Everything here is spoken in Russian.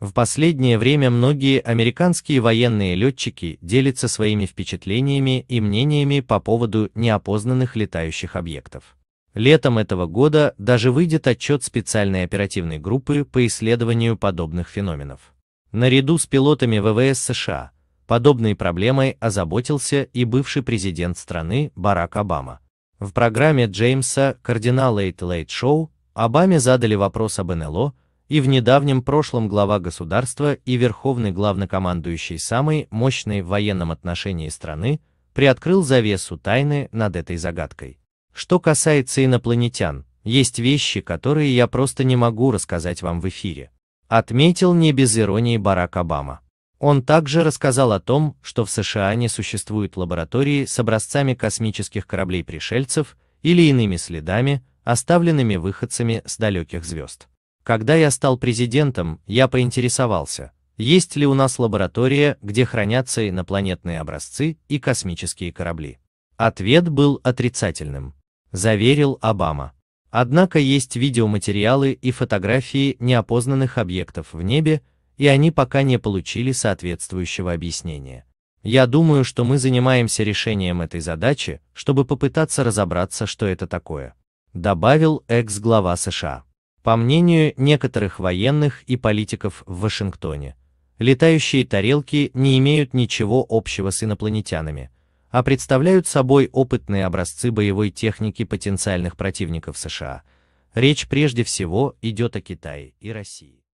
В последнее время многие американские военные летчики делятся своими впечатлениями и мнениями по поводу неопознанных летающих объектов. Летом этого года даже выйдет отчет специальной оперативной группы по исследованию подобных феноменов. Наряду с пилотами ВВС США подобной проблемой озаботился и бывший президент страны Барак Обама. В программе Джеймса Кардинала Late Late Show Обаме задали вопрос об НЛО, и в недавнем прошлом глава государства и верховный главнокомандующий самой мощной в военном отношении страны, приоткрыл завесу тайны над этой загадкой. Что касается инопланетян, есть вещи, которые я просто не могу рассказать вам в эфире. Отметил не без иронии Барак Обама. Он также рассказал о том, что в США не существуют лаборатории с образцами космических кораблей пришельцев или иными следами, оставленными выходцами с далеких звезд. Когда я стал президентом, я поинтересовался, есть ли у нас лаборатория, где хранятся инопланетные образцы и космические корабли. Ответ был отрицательным, заверил Обама. Однако есть видеоматериалы и фотографии неопознанных объектов в небе, и они пока не получили соответствующего объяснения. Я думаю, что мы занимаемся решением этой задачи, чтобы попытаться разобраться, что это такое, добавил экс-глава США. По мнению некоторых военных и политиков в Вашингтоне, летающие тарелки не имеют ничего общего с инопланетянами, а представляют собой опытные образцы боевой техники потенциальных противников США. Речь прежде всего идет о Китае и России.